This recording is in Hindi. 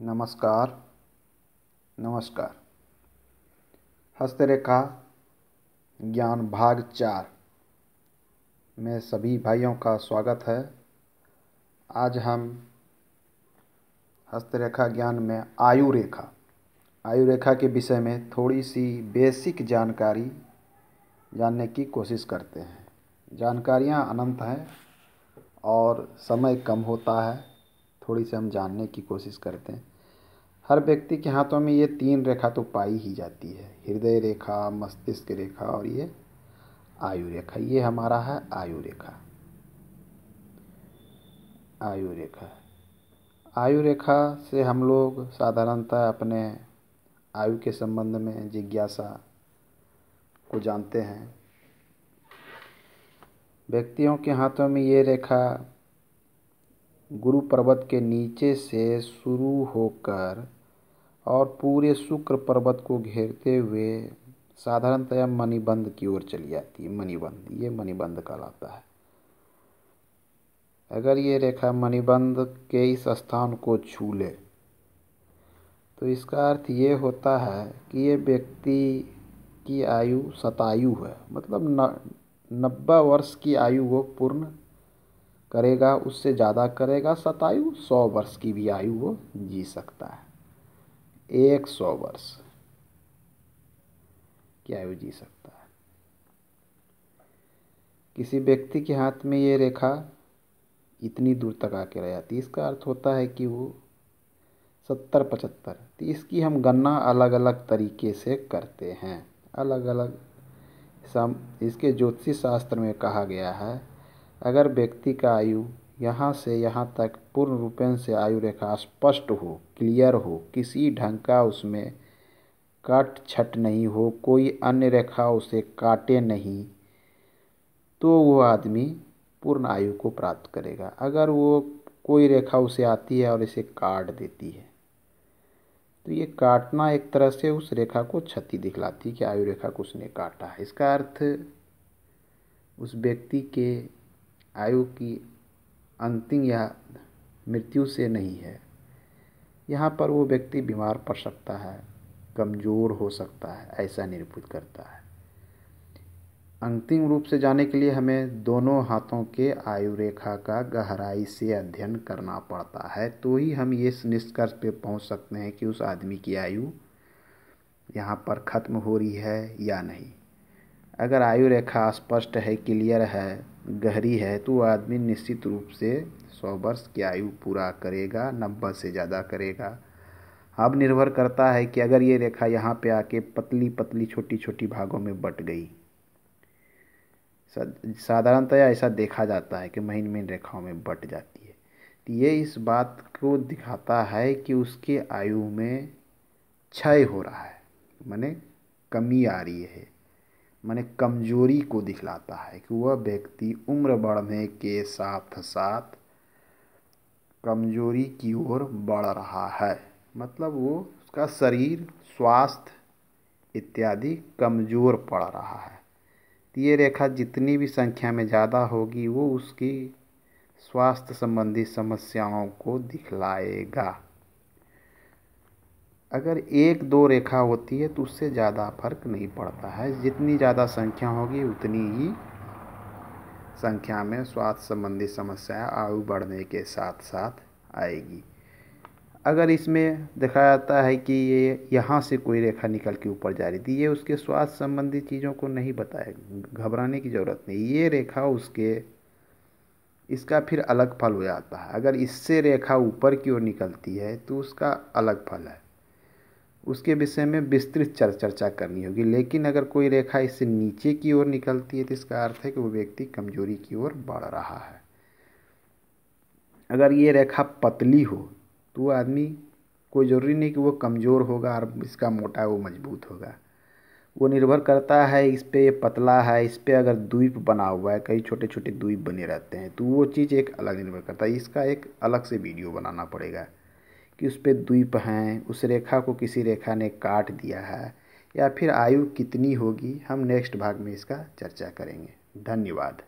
नमस्कार नमस्कार हस्तरेखा ज्ञान भाग चार में सभी भाइयों का स्वागत है आज हम हस्तरेखा ज्ञान में आयु रेखा आयु रेखा के विषय में थोड़ी सी बेसिक जानकारी जानने की कोशिश करते हैं जानकारियाँ अनंत हैं और समय कम होता है थोड़ी सी हम जानने की कोशिश करते हैं हर व्यक्ति के हाथों में ये तीन रेखा तो पाई ही जाती है हृदय रेखा मस्तिष्क रेखा और ये आयु रेखा ये हमारा है आयु रेखा आयु रेखा आयु रेखा से हम लोग साधारणतः अपने आयु के संबंध में जिज्ञासा को जानते हैं व्यक्तियों के हाथों में ये रेखा गुरु पर्वत के नीचे से शुरू होकर और पूरे शुक्र पर्वत को घेरते हुए साधारणतया मणिबंध की ओर चली जाती है मणिबंध ये मणिबंध कहलाता है अगर ये रेखा मणिबंध के इस स्थान को छू ले तो इसका अर्थ ये होता है कि ये व्यक्ति की आयु सतायु है मतलब न नब्बे वर्ष की आयु वो पूर्ण करेगा उससे ज़्यादा करेगा सतायु सौ वर्ष की भी आयु वो जी सकता है एक सौ वर्ष की आयु जी सकता है किसी व्यक्ति के हाथ में ये रेखा इतनी दूर तक आके रह जाती है इसका अर्थ होता है कि वो सत्तर पचहत्तर तो इसकी हम गणना अलग अलग तरीके से करते हैं अलग अलग सम इसके ज्योतिष शास्त्र में कहा गया है अगर व्यक्ति का आयु यहाँ से यहाँ तक पूर्ण रूपेण से आयु रेखा स्पष्ट हो क्लियर हो किसी ढंग का उसमें काट छट नहीं हो कोई अन्य रेखा उसे काटे नहीं तो वो आदमी पूर्ण आयु को प्राप्त करेगा अगर वो कोई रेखा उसे आती है और इसे काट देती है तो ये काटना एक तरह से उस रेखा को क्षति दिखलाती है कि आयु रेखा को उसने काटा है इसका अर्थ उस व्यक्ति के आयु की अंतिम या मृत्यु से नहीं है यहाँ पर वो व्यक्ति बीमार पड़ सकता है कमज़ोर हो सकता है ऐसा निरूपित करता है अंतिम रूप से जाने के लिए हमें दोनों हाथों के आयु रेखा का गहराई से अध्ययन करना पड़ता है तो ही हम ये निष्कर्ष पे पहुंच सकते हैं कि उस आदमी की आयु यहाँ पर ख़त्म हो रही है या नहीं अगर आयु रेखा स्पष्ट है क्लियर है गहरी है तो आदमी निश्चित रूप से सौ वर्ष की आयु पूरा करेगा नब्बे से ज़्यादा करेगा अब निर्भर करता है कि अगर ये रेखा यहाँ पे आके पतली पतली छोटी छोटी भागों में बट गई साधारणतया ऐसा देखा जाता है कि महीन महीन रेखाओं में बट जाती है तो ये इस बात को दिखाता है कि उसके आयु में क्षय हो रहा है मैंने कमी आ रही है माने कमजोरी को दिखलाता है कि वह व्यक्ति उम्र बढ़ने के साथ साथ कमजोरी की ओर बढ़ रहा है मतलब वो उसका शरीर स्वास्थ्य इत्यादि कमज़ोर पड़ रहा है तो ये रेखा जितनी भी संख्या में ज़्यादा होगी वो उसकी स्वास्थ्य संबंधी समस्याओं को दिखलाएगा अगर एक दो रेखा होती है तो उससे ज़्यादा फर्क नहीं पड़ता है जितनी ज़्यादा संख्या होगी उतनी ही संख्या में स्वास्थ्य संबंधी समस्या आयु बढ़ने के साथ साथ आएगी अगर इसमें देखा जाता है कि ये यहाँ से कोई रेखा निकल के ऊपर जा रही थी ये उसके स्वास्थ्य संबंधी चीज़ों को नहीं बताए घबराने की ज़रूरत नहीं ये रेखा उसके इसका फिर अलग फल हो जाता है अगर इससे रेखा ऊपर की ओर निकलती है तो उसका अलग फल है उसके विषय में विस्तृत चर्चा करनी होगी लेकिन अगर कोई रेखा इससे नीचे की ओर निकलती है तो इसका अर्थ है कि वो व्यक्ति कमजोरी की ओर बढ़ रहा है अगर ये रेखा पतली हो तो वो आदमी कोई ज़रूरी नहीं कि वो कमज़ोर होगा और इसका मोटा वो मजबूत होगा वो निर्भर करता है इस पर ये पतला है इस पर अगर द्वीप बना हुआ है कई छोटे छोटे द्वीप बने रहते हैं तो वो चीज़ एक अलग निर्भर करता है इसका एक अलग से वीडियो बनाना पड़ेगा कि उस पर द्वीप हैं उस रेखा को किसी रेखा ने काट दिया है या फिर आयु कितनी होगी हम नेक्स्ट भाग में इसका चर्चा करेंगे धन्यवाद